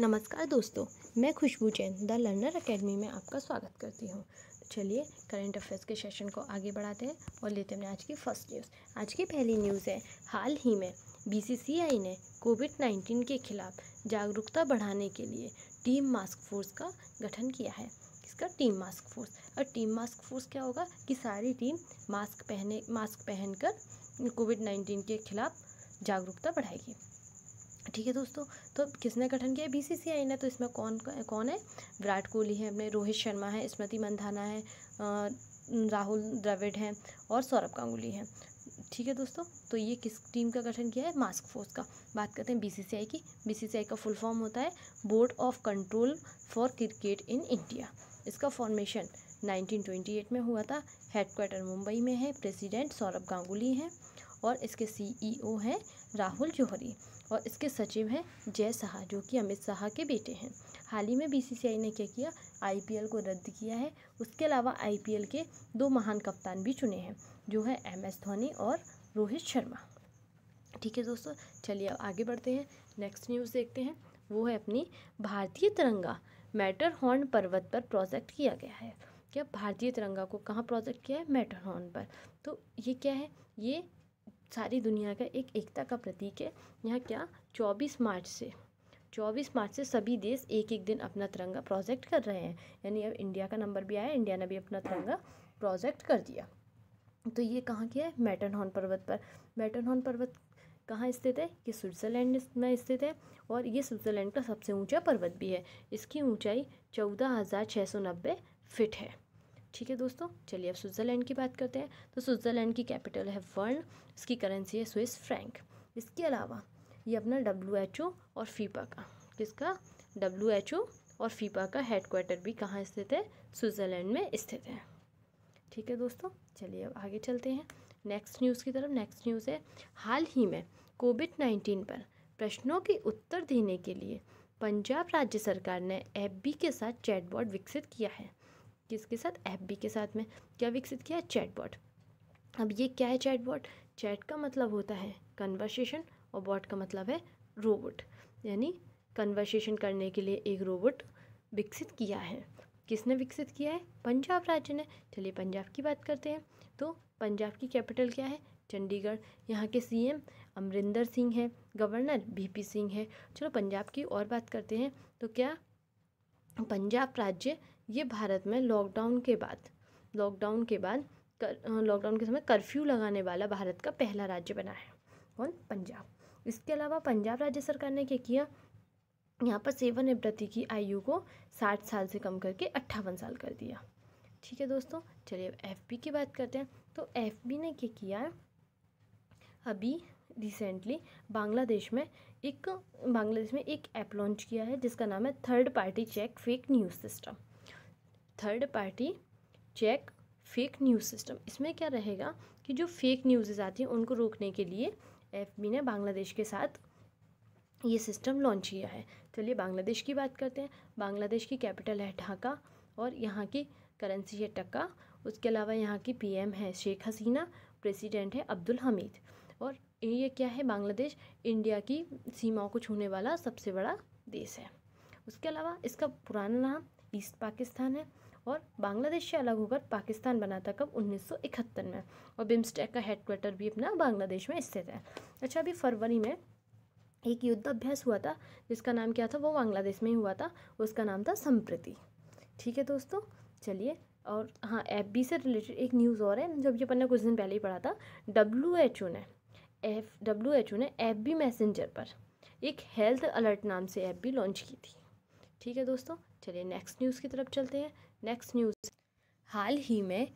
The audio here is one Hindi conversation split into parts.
नमस्कार दोस्तों मैं Khushboo Jain the learner academy में आपका स्वागत करती हूँ तो चलिए करंट अफेयर्स के सेशन को आगे बढ़ाते हैं और लेते हैं आज की फर्स्ट न्यूज़ आज की पहली न्यूज़ है हाल ही में बीसीसीआई ने कोविड नाइन्टीन के खिलाफ जागरूकता बढ़ाने के लिए टीम मास्क फोर्स का गठन किया है इसका टीम मास्क फोर्स और टीम मास्क फोर्स क्या होगा कि सारी टीम मास्क पहने मास्क पहनकर कोविड नाइन्टीन के खिलाफ जागरूकता बढ़ाएगी ठीक है दोस्तों तो किसने गठन किया बीसीसीआई ने तो इसमें कौन कौन है विराट कोहली है अपने रोहित शर्मा है स्मृति मंधाना है राहुल द्रविड़ हैं और सौरभ गांगुली हैं ठीक है दोस्तों तो ये किस टीम का गठन किया है मास्क फोर्स का बात करते हैं बीसीसीआई की बीसीसीआई का फुल फॉर्म होता है board of control for cricket in India इसका फॉर्मेशन 1928 में हुआ था हेडक्वार्टर मुंबई में है प्रेसिडेंट सौरभ गांगुली हैं और इसके सीईओ e हैं राहुल जौहरी और इसके सचिव हैं जय शाह जो कि अमित शाह के बेटे हैं हाल ही में बीसीसीआई ने क्या किया आईपीएल को रद्द किया है उसके अलावा आईपीएल के दो महान कप्तान भी चुने हैं जो है एम एस धोनी और रोहित शर्मा ठीक है दोस्तों चलिए अब आगे बढ़ते हैं नेक्स्ट न्यूज़ देखते हैं वो है अपनी भारतीय तिरंगा मैटर हॉर्न पर्वत पर प्रोजेक्ट किया गया है क्या भारतीय तिरंगा को कहाँ प्रोजेक्ट किया है मैटर हॉर्न पर तो ये क्या है ये सारी दुनिया का एक एकता का प्रतीक है यहाँ क्या चौबीस मार्च से चौबीस मार्च से सभी देश एक एक दिन अपना तिरंगा प्रोजेक्ट कर रहे हैं यानी अब इंडिया का नंबर भी आया इंडिया ने भी अपना तिरंगा प्रोजेक्ट कर दिया तो ये कहाँ की है मैटन हॉर्न पर्वत पर मैटन हॉर्न पर्वत कहाँ स्थित है ये स्विट्ज़रलैंड में स्थित है और ये स्विट्ज़रलैंड का सबसे ऊंचा पर्वत भी है इसकी ऊंचाई चौदह हज़ार छः सौ नब्बे फिट है ठीक है दोस्तों चलिए अब स्विट्ज़रलैंड की बात करते हैं तो स्विट्ज़रलैंड की कैपिटल है वर्ल्ड इसकी करेंसी है स्विस फ्रैंक इसके अलावा ये अपना डब्ल्यू एच ओ और फीपा का किसका डब्ल्यू एच ओ और फीपा का हेडक्वार्टर भी कहाँ स्थित है स्विट्ज़रलैंड में स्थित है ठीक है दोस्तों चलिए अब आगे चलते हैं नेक्स्ट न्यूज़ की तरफ नेक्स्ट न्यूज़ है हाल ही में कोविड नाइन्टीन पर प्रश्नों के उत्तर देने के लिए पंजाब राज्य सरकार ने एफ के साथ चैटबॉट विकसित किया है किसके साथ एफ बी के साथ में क्या विकसित किया है चैटबॉट अब ये क्या है चैटबॉट चैट का मतलब होता है कन्वर्सेशन और बॉट का मतलब है रोबोट यानी कन्वर्सेशन करने के लिए एक रोबोट विकसित किया है किसने विकसित किया है पंजाब राज्य ने चलिए पंजाब की बात करते हैं तो पंजाब की कैपिटल क्या है चंडीगढ़ यहाँ के सीएम अमरिंदर सिंह है गवर्नर बीपी सिंह है चलो पंजाब की और बात करते हैं तो क्या पंजाब राज्य ये भारत में लॉकडाउन के बाद लॉकडाउन के बाद लॉकडाउन के समय कर्फ्यू लगाने वाला भारत का पहला राज्य बना है कौन पंजाब इसके अलावा पंजाब राज्य सरकार ने क्या किया यहाँ पर सेवानिवृत्ति की आयु को साठ साल से कम करके अट्ठावन साल कर दिया ठीक है दोस्तों चलिए अब एफ की बात करते हैं तो एफ बी ने क्या किया है अभी रिसेंटली बांग्लादेश में एक बांग्लादेश में एक ऐप लॉन्च किया है जिसका नाम है third party check fake news system third party check fake news system इसमें क्या रहेगा कि जो फेक न्यूज़ आती हैं उनको रोकने के लिए एफबी ने बांग्लादेश के साथ ये सिस्टम लॉन्च किया है चलिए बांग्लादेश की बात करते हैं बांग्लादेश की कैपिटल है ढाका और यहाँ की करेंसी है टक्का उसके अलावा यहाँ की पी है शेख हसीना प्रेसिडेंट है अब्दुल हमीद और ये क्या है बांग्लादेश इंडिया की सीमाओं को छूने वाला सबसे बड़ा देश है उसके अलावा इसका पुराना नाम ईस्ट पाकिस्तान है और बांग्लादेश से अलग होकर पाकिस्तान बना था कब उन्नीस में और बिम्स्टेक का हेडक्वार्टर भी अपना बांग्लादेश में स्थित है अच्छा अभी फरवरी में एक युद्धाभ्यास हुआ था जिसका नाम क्या था वो बांग्लादेश में ही हुआ था उसका नाम था संप्रति ठीक है दोस्तों चलिए और हाँ एफ से रिलेटेड एक न्यूज़ और है जब ये अपन ने कुछ दिन पहले ही पढ़ा था डब्ल्यू एच ओ ने एफ डब्ल्यू एच ओ ने एफ बी मैसेंजर पर एक हेल्थ अलर्ट नाम से एफ बी लॉन्च की थी ठीक है दोस्तों चलिए नेक्स्ट न्यूज़ की तरफ चलते हैं नेक्स्ट न्यूज़ हाल ही में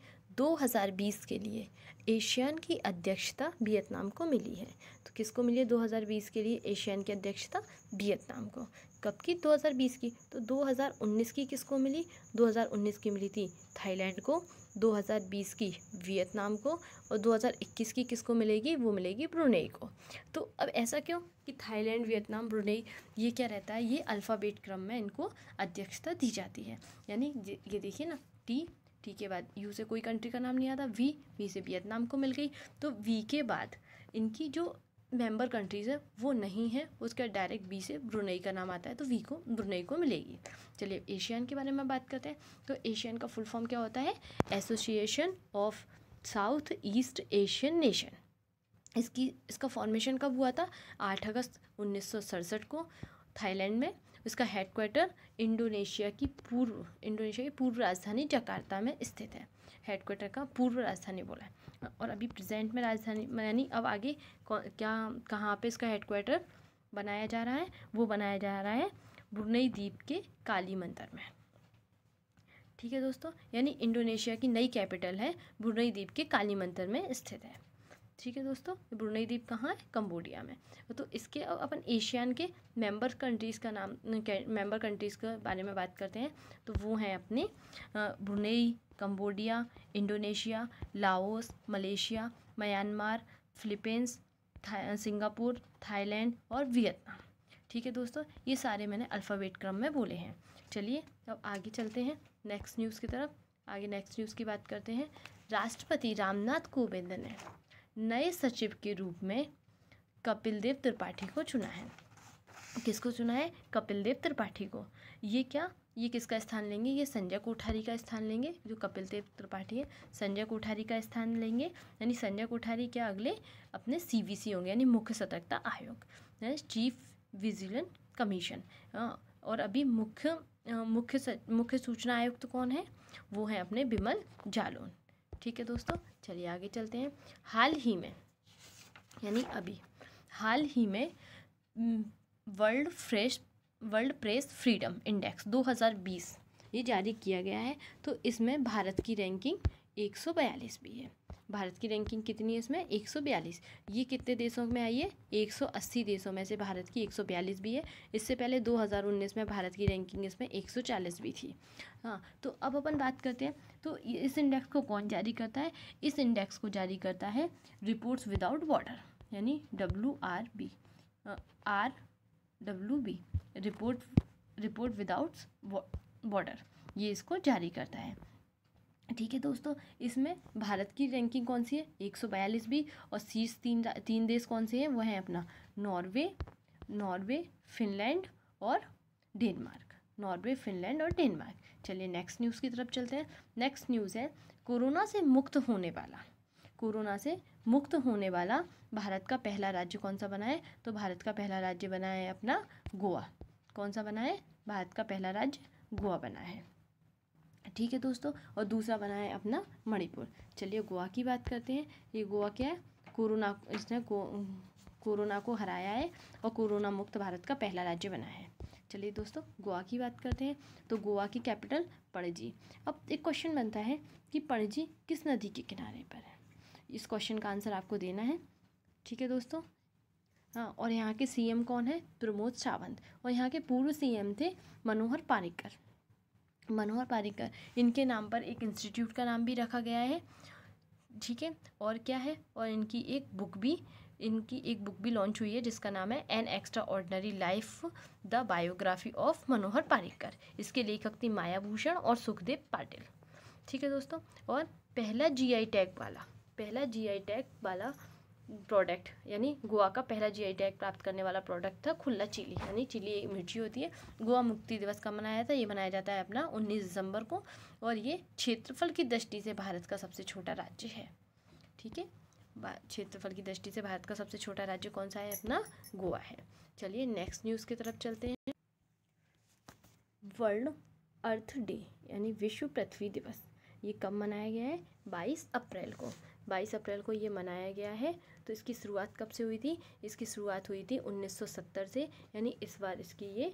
2020 के लिए एशियन की अध्यक्षता वियतनाम को मिली है तो किसको मिली है 2020 के लिए एशियन की अध्यक्षता वियतनाम को कब की 2020 की तो 2019 की किसको मिली 2019 की मिली थी थाईलैंड को 2020 की वियतनाम को और 2021 की किसको मिलेगी वो मिलेगी ब्रुनेई को तो अब ऐसा क्यों कि थाईलैंड वियतनाम ब्रुनई ये क्या रहता है ये अल्फ़ाबेट क्रम में इनको अध्यक्षता दी जाती है यानी ये देखिए ना टी टी के बाद यू से कोई कंट्री का नाम नहीं आता वी वी से वियतनाम को मिल गई तो वी के बाद इनकी जो मेंबर कंट्रीज़ है वो नहीं है उसका डायरेक्ट बी से ब्रुनई का नाम आता है तो वी को ब्रुनई को मिलेगी चलिए एशियन के बारे में बात करते हैं तो एशियन का फुल फॉर्म क्या होता है association of south east Asian nation इसकी इसका फॉर्मेशन कब हुआ था आठ अगस्त उन्नीस को थाईलैंड में इसका हेडक्वार्टर इंडोनेशिया की पूर्व इंडोनेशिया की पूर्व राजधानी जकार्ता में स्थित है हेडक्वार्टर का पूर्व राजधानी बोला है और अभी प्रेजेंट में राजधानी यानी अब आगे क्या कहाँ पे इसका हेडक्वार्टर बनाया जा रहा है वो बनाया जा रहा है ब्रुनई द्वीप के काली मंदिर में ठीक है दोस्तों यानी इंडोनेशिया की नई कैपिटल है ब्रुनई द्वीप के काली मंदिर में स्थित है ठीक है दोस्तों ब्रुनई द्वीप कहाँ है कंबोडिया में तो इसके अब अपन एशियन के मेंबर कंट्रीज़ का नाम मेंबर कंट्रीज़ के बारे में बात करते हैं तो वो हैं अपने Brunei Cambodia Indonesia Laos Malaysia Myanmar Philippines था, सिंगापुर थाईलैंड और वियतनाम ठीक है दोस्तों ये सारे मैंने अल्फ़ाबेट क्रम में बोले हैं चलिए अब आगे चलते हैं नेक्स्ट न्यूज़ की तरफ आगे नेक्स्ट न्यूज़ की बात करते हैं राष्ट्रपति रामनाथ कोविंद ने नए सचिव के रूप में कपिल देव त्रिपाठी को चुना है किसको चुना है कपिल देव त्रिपाठी को ये क्या ये किसका स्थान लेंगे ये संजय कोठारी का स्थान लेंगे जो कपिल देव त्रिपाठी है संजय कोठारी का स्थान लेंगे यानी संजय कोठारी क्या अगले अपने सीवीसी होंगे यानी मुख्य सतर्कता आयोग चीफ विजिलेंट कमीशन हाँ, और अभी मुख्य मुख्य मुख्य सूचना आयुक्त तो कौन है वो है अपने बिमल जालोन ठीक है दोस्तों चलिए आगे चलते हैं हाल ही में यानी अभी हाल ही में world fresh world press freedom index 2020 ये जारी किया गया है तो इसमें भारत की रैंकिंग बयालीस भी है भारत की रैंकिंग कितनी है इसमें 142 ये कितने देशों में आई है 180 देशों में से भारत की 142 भी है इससे पहले 2019 में भारत की रैंकिंग इसमें 140 भी थी हाँ तो अब अपन बात करते हैं तो इस इंडेक्स को कौन जारी करता है इस इंडेक्स को जारी करता है रिपोर्ट्स विदाउट बॉर्डर यानी W R B R W B report report without border ये इसको जारी करता है ठीक है दोस्तों इसमें भारत की रैंकिंग कौन सी है एक सौ बयालीस भी और शीर्ष तीन तीन देश कौन से हैं वह हैं अपना नॉर्वे नॉर्वे फिनलैंड और डेनमार्क नॉर्वे फिनलैंड और डेनमार्क चलिए नेक्स्ट न्यूज़ की तरफ चलते हैं नेक्स्ट न्यूज़ है कोरोना से मुक्त होने वाला कोरोना से मुक्त होने वाला भारत का पहला राज्य कौन सा बना है तो भारत का पहला राज्य बना है अपना गोवा कौन सा बना है भारत का पहला राज्य गोवा बना है ठीक है दोस्तों और दूसरा बना है अपना मणिपुर चलिए गोवा की बात करते हैं ये गोवा क्या है कोरोना इसने को, कोरोना को हराया है और कोरोना मुक्त भारत का पहला राज्य बना है चलिए दोस्तों गोवा की बात करते हैं तो गोवा की कैपिटल पणजी अब एक क्वेश्चन बनता है कि पणजी किस नदी के किनारे पर है इस क्वेश्चन का आंसर आपको देना है ठीक है दोस्तों हाँ और यहाँ के सीएम कौन है प्रमोद सावंत और यहाँ के पूर्व सीएम थे मनोहर पारिकर मनोहर पारिकर इनके नाम पर एक इंस्टीट्यूट का नाम भी रखा गया है ठीक है और क्या है और इनकी एक बुक भी इनकी एक बुक भी लॉन्च हुई है जिसका नाम है an extraordinary life the biography of Manohar Parrikar इसके लेखक थी माया भूषण और सुखदेव पाटिल ठीक है दोस्तों और पहला जीआई टैग वाला पहला जीआई टैग वाला प्रोडक्ट यानी गोवा का पहला जीआई टैग प्राप्त करने वाला प्रोडक्ट था खुला चिली यानी चिली एक मिर्ची होती है गोवा मुक्ति दिवस का मनाया जाता है ये मनाया जाता है अपना 19 दिसंबर को और ये क्षेत्रफल की दृष्टि से भारत का सबसे छोटा राज्य है ठीक है क्षेत्रफल की दृष्टि से भारत का सबसे छोटा राज्य कौन सा है अपना गोवा है चलिए नेक्स्ट न्यूज़ की तरफ चलते हैं वर्ल्ड अर्थ डे यानी विश्व पृथ्वी दिवस ये कब मनाया गया है बाईस अप्रैल को बाईस अप्रैल को ये मनाया गया है तो इसकी शुरुआत कब से हुई थी इसकी शुरुआत हुई थी 1970 से यानी इस बार इसकी ये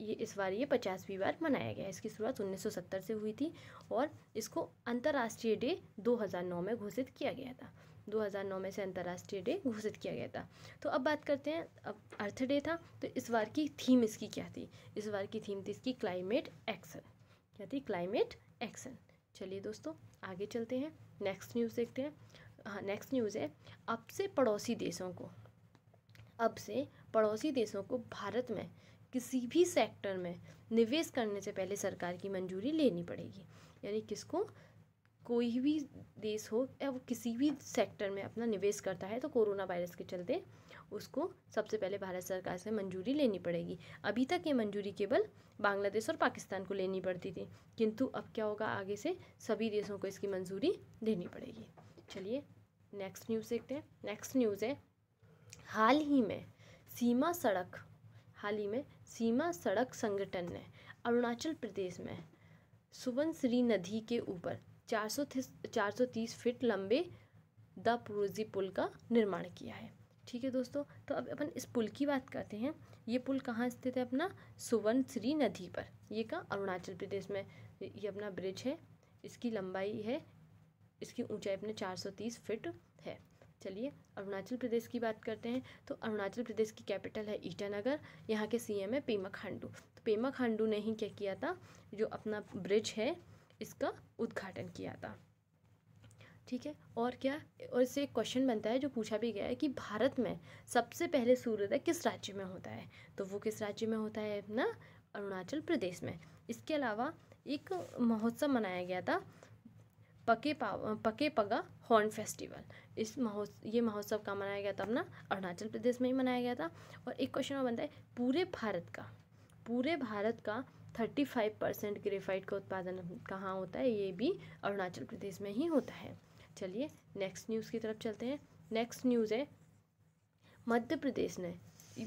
ये इस बार ये पचासवीं बार मनाया गया इसकी शुरुआत 1970 से हुई थी और इसको अंतर्राष्ट्रीय डे 2009 में घोषित किया गया था 2009 में से अंतर्राष्ट्रीय डे घोषित किया गया था तो अब बात करते हैं अब अर्थ डे था तो इस बार की थीम इसकी क्या थी इस बार की थीम थी इसकी क्लाइमेट एक्शन क्या थी क्लाइमेट एक्शन चलिए दोस्तों आगे चलते हैं नेक्स्ट न्यूज़ देखते हैं हाँ नेक्स्ट न्यूज़ है अब से पड़ोसी देशों को अब से पड़ोसी देशों को भारत में किसी भी सेक्टर में निवेश करने से पहले सरकार की मंजूरी लेनी पड़ेगी यानी किसको कोई भी देश हो या वो किसी भी सेक्टर में अपना निवेश करता है तो कोरोना वायरस के चलते उसको सबसे पहले भारत सरकार से मंजूरी लेनी पड़ेगी अभी तक ये मंजूरी केवल बांग्लादेश और पाकिस्तान को लेनी पड़ती थी किंतु अब क्या होगा आगे से सभी देशों को इसकी मंजूरी देनी पड़ेगी चलिए नेक्स्ट न्यूज़ देखते हैं नेक्स्ट न्यूज़ है हाल ही में सीमा सड़क हाल ही में सीमा सड़क संगठन ने अरुणाचल प्रदेश में सुबनसरी नदी के ऊपर चार सौ चार सौ तीस फीट लंबे द पुरुजी पुल का निर्माण किया है ठीक है दोस्तों तो अब अपन इस पुल की बात करते हैं ये पुल कहाँ स्थित है अपना सुवर्ण श्री नदी पर ये कहाँ अरुणाचल प्रदेश में ये अपना ब्रिज है इसकी लंबाई है इसकी ऊंचाई अपने 430 फीट है चलिए अरुणाचल प्रदेश की बात करते हैं तो अरुणाचल प्रदेश की कैपिटल है ईटानगर यहाँ के सीएम है पेमा खांडू तो पेमा खांडू ने ही क्या किया था जो अपना ब्रिज है इसका उद्घाटन किया था ठीक है और क्या और इससे एक क्वेश्चन बनता है जो पूछा भी गया है कि भारत में सबसे पहले सूर्योदय किस राज्य में होता है तो वो किस राज्य में होता है अपना अरुणाचल प्रदेश में इसके अलावा एक महोत्सव मनाया गया था पके पा पके पगा हॉर्न फेस्टिवल इस महोत्सव ये महोत्सव का मनाया गया था अपना अरुणाचल प्रदेश में ही मनाया गया था और एक क्वेश्चन और बनता है पूरे भारत का पूरे भारत का थर्टी फाइव परसेंट ग्रेफाइट का उत्पादन कहाँ होता है ये भी अरुणाचल प्रदेश में ही होता है चलिए नेक्स्ट न्यूज़ की तरफ चलते हैं नेक्स्ट न्यूज़ है मध्य प्रदेश ने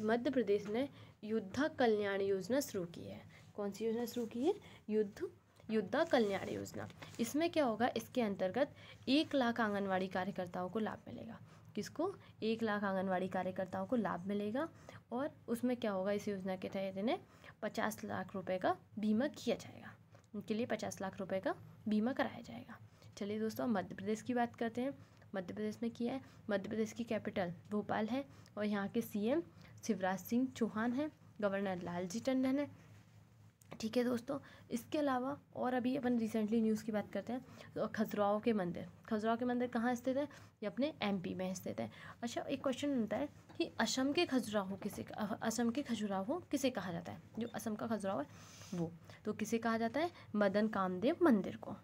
मध्य प्रदेश ने युद्धा कल्याण योजना शुरू की है कौन सी योजना शुरू की है युद्ध युद्धा कल्याण योजना इसमें क्या होगा इसके अंतर्गत एक लाख आंगनवाड़ी कार्यकर्ताओं को लाभ मिलेगा किसको एक लाख आंगनवाड़ी कार्यकर्ताओं को लाभ मिलेगा और उसमें क्या होगा इस योजना के तहत इन्हें पचास लाख रुपए का बीमा किया जाएगा उनके लिए पचास लाख रुपए का बीमा कराया जाएगा चलिए दोस्तों मध्य प्रदेश की बात करते हैं मध्य प्रदेश में किया है मध्य प्रदेश की कैपिटल भोपाल है और यहाँ के सीएम शिवराज सिंह चौहान हैं गवर्नर लालजी टंडन है ठीक है दोस्तों इसके अलावा और अभी अपन रिसेंटली न्यूज़ की बात करते हैं तो खजुराव के मंदिर खजुराव के मंदिर कहाँ स्थित है ये अपने एमपी में स्थित है अच्छा एक क्वेश्चन बनता है कि असम के खजुराहो किसे असम के खजुराहो किसे कहा जाता है जो असम का खजुराहो है वो तो किसे कहा जाता है मदन कामदेव मंदिर को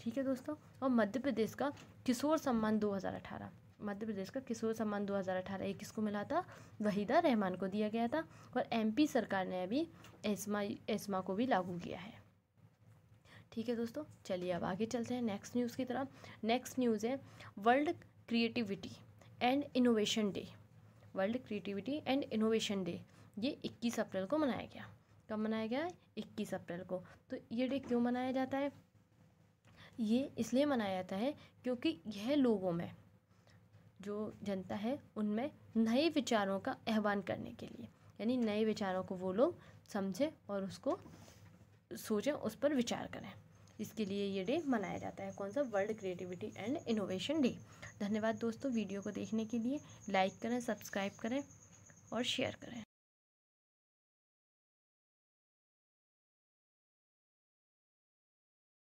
ठीक है दोस्तों और मध्य प्रदेश का किशोर सम्मान अठारह मध्य प्रदेश का किशोर सम्मान 2018 ये किसको मिला था वहीदा रहमान को दिया गया था और एमपी सरकार ने अभी एस्मा एस्मा को भी लागू किया है ठीक है दोस्तों चलिए अब आगे चलते हैं नेक्स्ट न्यूज़ की तरफ नेक्स्ट न्यूज़ है world creativity and innovation day world creativity and innovation day ये इक्कीस अप्रैल को मनाया गया कब मनाया गया इक्कीस अप्रैल को तो ये डे क्यों मनाया जाता है ये इसलिए मनाया जाता है क्योंकि यह लोगों में जो जनता है उनमें नए विचारों का आह्वान करने के लिए यानी नए विचारों को वो लोग समझें और उसको सोचें उस पर विचार करें इसके लिए ये डे मनाया जाता है कौन सा world creativity and innovation day धन्यवाद दोस्तों वीडियो को देखने के लिए लाइक करें सब्सक्राइब करें और शेयर करें